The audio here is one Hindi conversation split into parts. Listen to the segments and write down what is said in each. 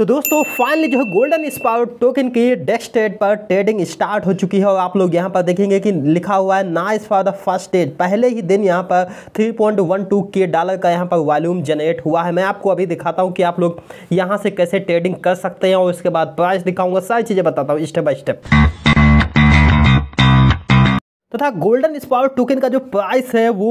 तो दोस्तों फाइनली जो है गोल्डन स्पाउट टोकन की डेस्क डेट पर ट्रेडिंग स्टार्ट हो चुकी है और आप लोग यहाँ पर देखेंगे कि लिखा हुआ है nice for the first date पहले ही दिन यहाँ पर 3.12 के डॉलर का यहाँ पर वॉल्यूम जनरेट हुआ है मैं आपको अभी दिखाता हूँ कि आप लोग यहाँ से कैसे ट्रेडिंग कर सकते हैं और उसके बाद प्राइस दिखाऊंगा सारी चीज़ें बताता हूँ स्टेप बाई स्टेप तथा गोल्डन स्पाउट टोकन का जो प्राइस है वो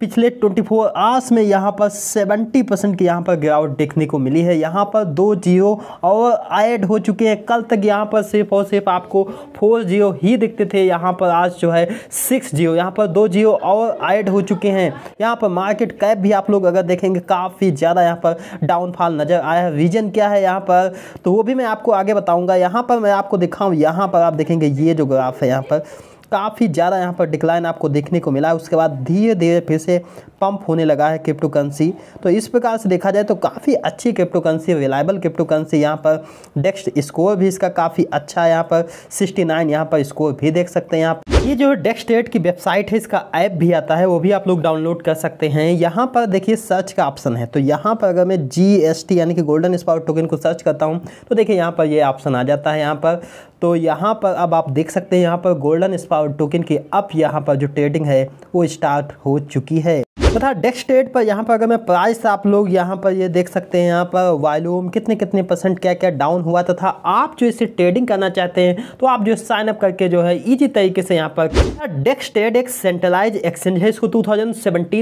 पिछले 24 आवर्स में यहाँ पर 70 परसेंट की यहाँ पर गिरावट देखने को मिली है यहाँ पर दो जीरो और ऐड हो चुके हैं कल तक यहाँ पर सिर्फ और सिर्फ आपको फोर जीरो ही दिखते थे यहाँ पर आज जो है सिक्स जीरो यहाँ पर दो जीरो और ऐड हो चुके हैं यहाँ पर मार्केट कैप भी आप लोग अगर देखेंगे काफ़ी ज़्यादा यहाँ पर डाउनफॉल नज़र आया है रीजन क्या है यहाँ पर तो वो भी मैं आपको आगे बताऊँगा यहाँ पर मैं आपको दिखाऊँ यहाँ पर आप देखेंगे ये जो ग्राफ है यहाँ पर काफ़ी ज़्यादा यहाँ पर डिक्लाइन आपको देखने को मिला है उसके बाद धीरे धीरे फिर से पंप होने लगा है क्रिप्टोकरेंसी तो इस प्रकार से देखा जाए तो काफ़ी अच्छी क्रिप्टोकरेंसी रिलायबल क्रिप्टोकरेंसी यहाँ पर डेक्स्ट स्कोर भी इसका काफ़ी अच्छा है यहाँ पर सिक्सटी नाइन यहाँ पर स्कोर भी देख सकते हैं यहाँ ये जो डेस्टेट की वेबसाइट है इसका ऐप भी आता है वो भी आप लोग डाउनलोड कर सकते हैं यहाँ पर देखिए सर्च का ऑप्शन है तो यहाँ पर अगर मैं जी यानी कि गोल्डन स्पाउट टोकन को सर्च करता हूँ तो देखिए यहाँ पर ये यह ऑप्शन आ जाता है यहाँ पर तो यहाँ पर अब आप देख सकते हैं यहाँ पर गोल्डन स्पाउट टोकन की अप यहाँ पर जो ट्रेडिंग है वो स्टार्ट हो चुकी है तथा डेक्सटेट पर यहाँ पर अगर मैं प्राइस आप लोग यहाँ पर ये देख सकते हैं यहाँ पर वॉल्यूम कितने कितने परसेंट क्या क्या डाउन हुआ तथा आप जो इसे ट्रेडिंग करना चाहते हैं तो आप जो साइन अप करके जो है ईजी तरीके से यहाँ पर डेक्सटेट एक सेंट्रलाइज एक्सचेंज है इसको टू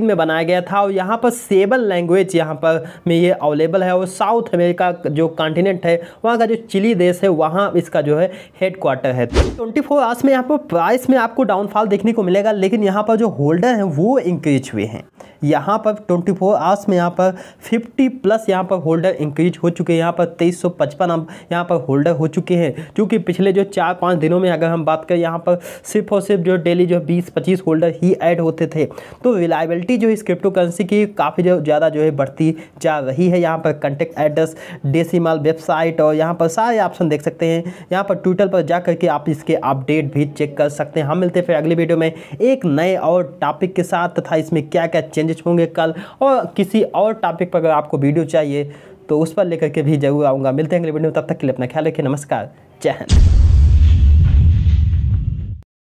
में बनाया गया था और यहाँ पर सेबल लैंग्वेज यहाँ पर में ये अवेलेबल है और साउथ अमेरिका जो कॉन्टिनेंट है वहाँ का जो चिली देश है वहाँ इसका जो है हेडक्वार्टर है ट्वेंटी फोर आवर्स में यहाँ पर प्राइस में आपको डाउनफॉल देखने को मिलेगा लेकिन यहाँ पर जो होल्डर हैं वो इंक्रीज हुए हैं यहाँ पर 24 फोर आवर्स में यहाँ पर 50 प्लस यहाँ पर होल्डर इंक्रीज हो चुके हैं यहाँ पर तेईस सौ पचपन अब यहाँ पर होल्डर हो चुके हैं क्योंकि पिछले जो चार पाँच दिनों में अगर हम बात करें यहाँ पर सिर्फ और सिर्फ जो डेली जो बीस पच्चीस होल्डर ही ऐड होते थे तो रिलायबिलिटी जो इस क्रिप्टो करेंसी की काफ़ी ज़्यादा जो है बढ़ती जा रही है यहाँ पर कंटेक्ट एड्रेस डेसीमाल वेबसाइट और यहाँ पर सारे ऑप्शन देख सकते हैं यहाँ पर ट्विटर पर जा करके आप इसके अपडेट भी चेक कर सकते हैं हम मिलते हैं फिर अगले वीडियो में एक नए और टॉपिक के साथ तथा इसमें क्या क्या चेंज चेंजेस होंगे कल और किसी और टॉपिक पर अगर आपको वीडियो चाहिए तो उस पर लेकर के भी जरूर आऊँगा मिलते हैं अगले वीडियो में तब तक के लिए अपना ख्याल रखिए नमस्कार जय हिंद